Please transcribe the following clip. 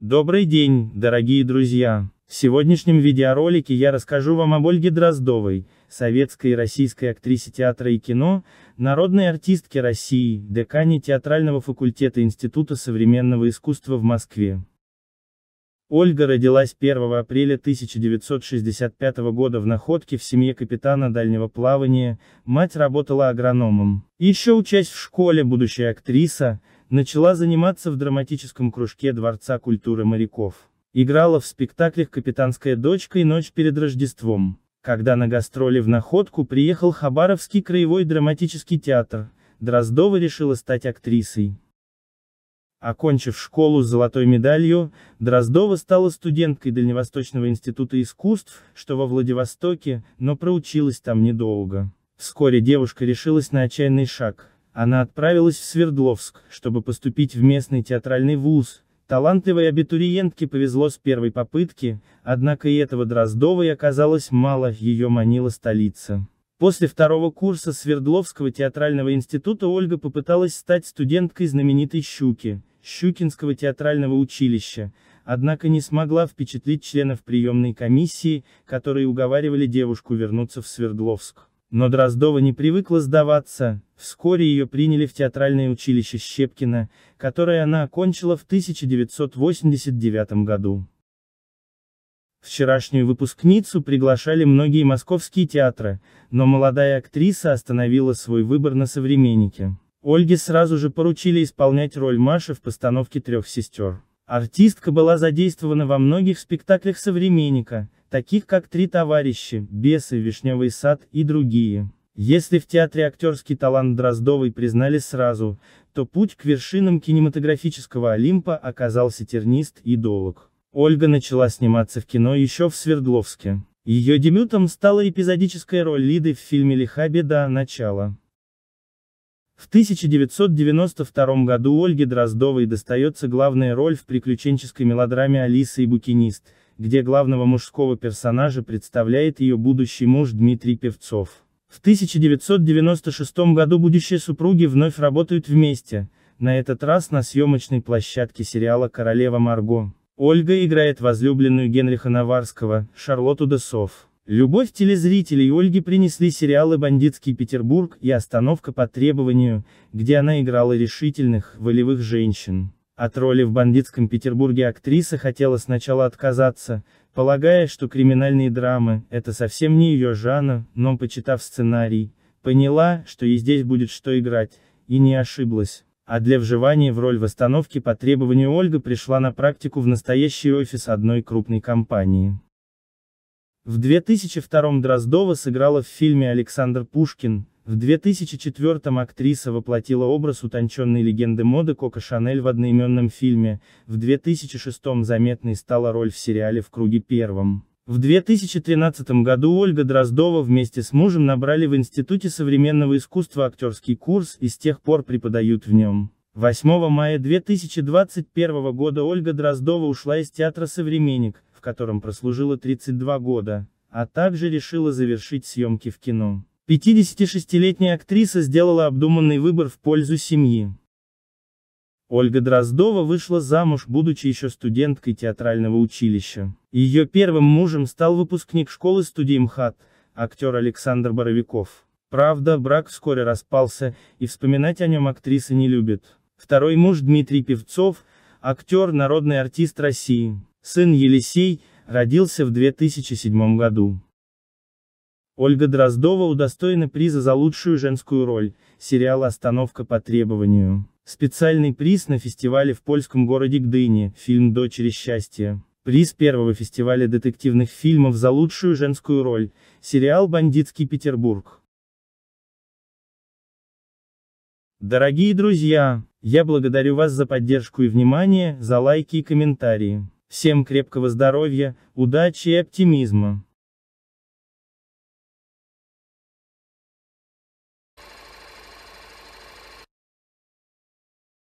Добрый день, дорогие друзья! В сегодняшнем видеоролике я расскажу вам об Ольге Дроздовой, советской и российской актрисе театра и кино, народной артистке России, декане театрального факультета Института современного искусства в Москве. Ольга родилась 1 апреля 1965 года в Находке в семье капитана дальнего плавания, мать работала агрономом. Еще учась в школе будущая актриса, Начала заниматься в драматическом кружке Дворца культуры моряков. Играла в спектаклях «Капитанская дочка» и «Ночь перед Рождеством». Когда на гастроли в Находку приехал Хабаровский краевой драматический театр, Дроздова решила стать актрисой. Окончив школу с золотой медалью, Дроздова стала студенткой Дальневосточного института искусств, что во Владивостоке, но проучилась там недолго. Вскоре девушка решилась на отчаянный шаг. Она отправилась в Свердловск, чтобы поступить в местный театральный вуз. Талантливой абитуриентке повезло с первой попытки, однако и этого Дроздовой оказалось мало, ее манила столица. После второго курса Свердловского театрального института Ольга попыталась стать студенткой знаменитой Щуки, Щукинского театрального училища, однако не смогла впечатлить членов приемной комиссии, которые уговаривали девушку вернуться в Свердловск. Но Дроздова не привыкла сдаваться, вскоре ее приняли в театральное училище Щепкина, которое она окончила в 1989 году. Вчерашнюю выпускницу приглашали многие московские театры, но молодая актриса остановила свой выбор на современнике. Ольге сразу же поручили исполнять роль Маши в постановке «Трех сестер». Артистка была задействована во многих спектаклях современника, таких как «Три товарища», «Бесы», «Вишневый сад» и другие. Если в театре актерский талант Дроздовой признали сразу, то путь к вершинам кинематографического Олимпа оказался тернист и долг. Ольга начала сниматься в кино еще в Свердловске. Ее дебютом стала эпизодическая роль Лиды в фильме «Лиха беда. Начало». В 1992 году Ольге Дроздовой достается главная роль в приключенческой мелодраме «Алиса и букинист», где главного мужского персонажа представляет ее будущий муж Дмитрий Певцов. В 1996 году будущие супруги вновь работают вместе, на этот раз на съемочной площадке сериала «Королева Марго». Ольга играет возлюбленную Генриха Наварского, Шарлотту Десов. Любовь телезрителей Ольги принесли сериалы «Бандитский Петербург» и «Остановка по требованию», где она играла решительных, волевых женщин. От роли в бандитском Петербурге актриса хотела сначала отказаться, полагая, что криминальные драмы – это совсем не ее жанр, но, почитав сценарий, поняла, что и здесь будет что играть, и не ошиблась. А для вживания в роль восстановки по требованию Ольга пришла на практику в настоящий офис одной крупной компании. В 2002 Дроздова сыграла в фильме «Александр Пушкин», в 2004-м актриса воплотила образ утонченной легенды моды Коко Шанель в одноименном фильме, в 2006-м заметной стала роль в сериале «В круге первом». В 2013 году Ольга Дроздова вместе с мужем набрали в Институте современного искусства актерский курс и с тех пор преподают в нем. 8 мая 2021 года Ольга Дроздова ушла из театра «Современник», в котором прослужила 32 года, а также решила завершить съемки в кино. 56-летняя актриса сделала обдуманный выбор в пользу семьи. Ольга Дроздова вышла замуж, будучи еще студенткой театрального училища. Ее первым мужем стал выпускник школы-студии МХАТ, актер Александр Боровиков. Правда, брак вскоре распался, и вспоминать о нем актриса не любит. Второй муж Дмитрий Певцов, актер, народный артист России. Сын Елисей, родился в 2007 году. Ольга Дроздова удостоена приза за лучшую женскую роль, сериала «Остановка по требованию». Специальный приз на фестивале в польском городе Гдыни, фильм «Дочери счастья». Приз первого фестиваля детективных фильмов за лучшую женскую роль, сериал «Бандитский Петербург». Дорогие друзья, я благодарю вас за поддержку и внимание, за лайки и комментарии. Всем крепкого здоровья, удачи и оптимизма.